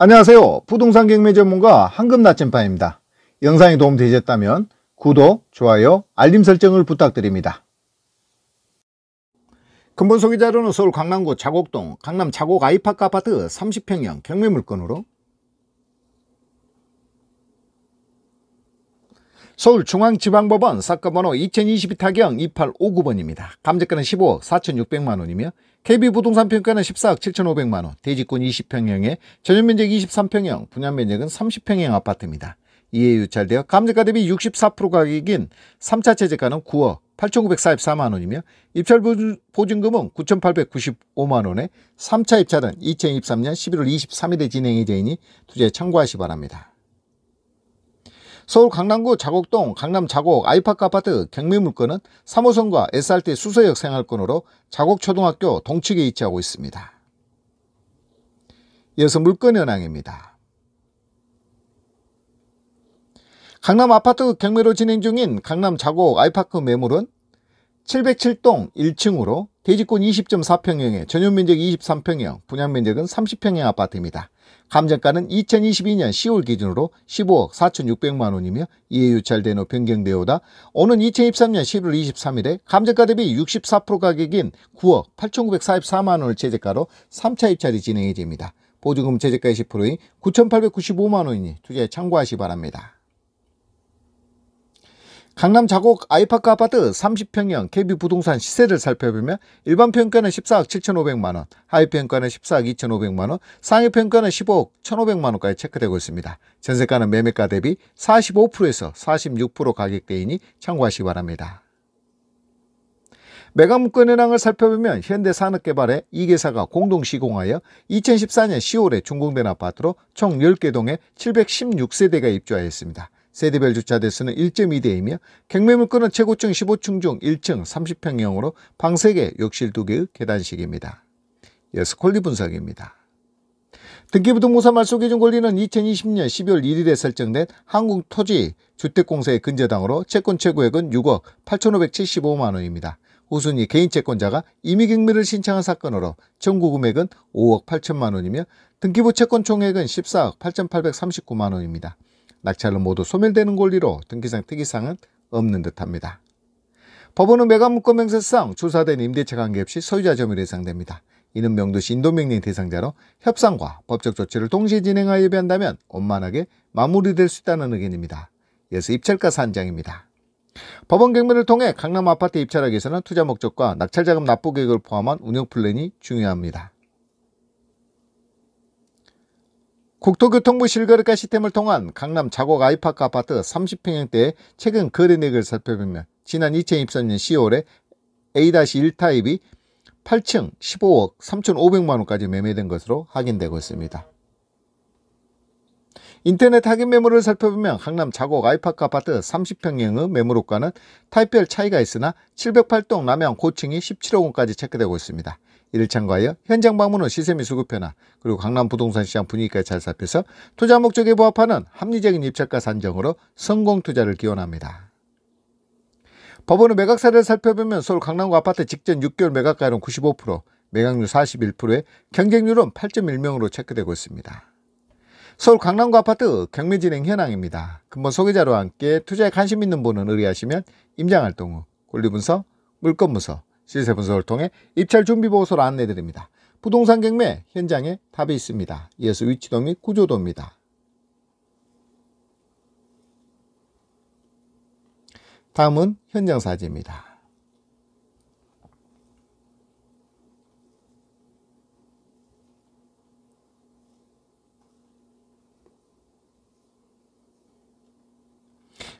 안녕하세요. 부동산 경매 전문가 황금 나침반입니다. 영상이 도움되셨다면 구독, 좋아요, 알림 설정을 부탁드립니다. 근본 소개자료는 서울 강남구 자곡동 강남 자곡 아이파크 아파트 30평형 경매 물건으로 서울중앙지방법원 사건번호 2022 타경 2859번입니다. 감재가는 15억 4,600만 원이며 KB부동산 평가는 14억 7,500만 원, 대지권 20평형에 전용면적 23평형, 분양면적은 30평형 아파트입니다. 이에 유찰되어 감재가 대비 64% 가격인 3차 체제가는 9억 8,944만 원이며 입찰 보증금은 9,895만 원에 3차 입찰은 2023년 11월 23일에 진행이 되니 투자에 참고하시 바랍니다. 서울 강남구 자곡동 강남 자곡 아이파크 아파트 경매 물건은 3호선과 SRT 수서역 생활권으로 자곡초등학교 동측에 위치하고 있습니다. 이어서 물건 현황입니다. 강남 아파트 경매로 진행 중인 강남 자곡 아이파크 매물은 707동 1층으로 대지권 20.4평형에 전용면적 23평형, 분양면적은 30평형 아파트입니다. 감정가는 2022년 10월 기준으로 15억 4,600만 원이며 이에 유찰된 후 변경되오다 오는 2023년 11월 23일에 감정가 대비 64% 가격인 9억 8,944만 원을 제재가로 3차 입찰이 진행이 됩니다. 보증금 제재가 의1 0인 9,895만 원이니 투자에 참고하시 바랍니다. 강남 자곡 아이파크 아파트 30평형 KB 부동산 시세를 살펴보면 일반 평가는 14억 7,500만원, 하위 평가는 14억 2,500만원, 상위 평가는 15억 1,500만원까지 체크되고 있습니다. 전세가는 매매가 대비 45%에서 46% 가격대이니 참고하시기 바랍니다. 메가문건 현황을 살펴보면 현대산업개발에 이계사가 공동 시공하여 2014년 10월에 준공된 아파트로 총 10개 동에 716세대가 입주하였습니다. 세대별 주차대수는 1.2대이며 경매물건은 최고층 15층 중 1층 30평형으로 방 3개, 욕실 2개의 계단식입니다. 이어서 권리 분석입니다. 등기부등본사 말소기준 권리는 2020년 12월 1일에 설정된 한국토지주택공사의 근저당으로 채권 최고액은 6억 8,575만원입니다. 우순이 개인 채권자가 임의경매를 신청한 사건으로 청구금액은 5억 8천만원이며 등기부 채권 총액은 14억 8,839만원입니다. 낙찰로 모두 소멸되는 권리로 등기상 특이사항은 없는 듯합니다. 법원은 매각문건 명세상 조사된 임대차 관계없이 소유자 점유로 예상됩니다. 이는 명도시 인도명령 대상자로 협상과 법적 조치를 동시에 진행하여 예비한다면 원만하게 마무리될 수 있다는 의견입니다. 이어서 입찰가 산장입니다. 법원 경매를 통해 강남 아파트 입찰하기 에서는 투자 목적과 낙찰자금 납부 계획을 포함한 운영 플랜이 중요합니다. 국토교통부 실거래가 시스템을 통한 강남 자곡 아이파크 아파트 30평형대의 최근 거래내역을 살펴보면 지난 2023년 10월에 A-1타입이 8층 15억 3,500만원까지 매매된 것으로 확인되고 있습니다. 인터넷 확인 매물을 살펴보면 강남 자곡 아이파크 아파트 30평형의 매물호가는 타입별 차이가 있으나 708동 남양 고층이 17억원까지 체크되고 있습니다. 1를 참고하여 현장 방문 은 시세 및 수급 변화 그리고 강남 부동산 시장 분위기가잘잡혀서 투자 목적에 부합하는 합리적인 입찰가 산정으로 성공 투자를 기원합니다. 법원의 매각 사례를 살펴보면 서울 강남구 아파트 직전 6개월 매각가율은 95%, 매각률 41%에 경쟁률은 8.1명으로 체크되고 있습니다. 서울 강남구 아파트 경매 진행 현황입니다. 근본 소개자로 함께 투자에 관심 있는 분은 의뢰하시면 임장활동 후 권리분석, 물건분석, 시세 분석을 통해 입찰 준비 보고서를 안내드립니다. 부동산 경매 현장에 답이 있습니다. 이어서 위치도 및 구조도입니다. 다음은 현장 사진입니다.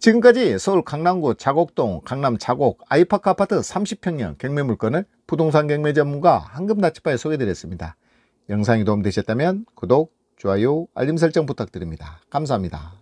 지금까지 서울 강남구 자곡동 강남 자곡 아이파크 아파트 30평형 경매 물건을 부동산 경매 전문가 한금다치바에 소개드렸습니다. 영상이 도움되셨다면 구독, 좋아요, 알림 설정 부탁드립니다. 감사합니다.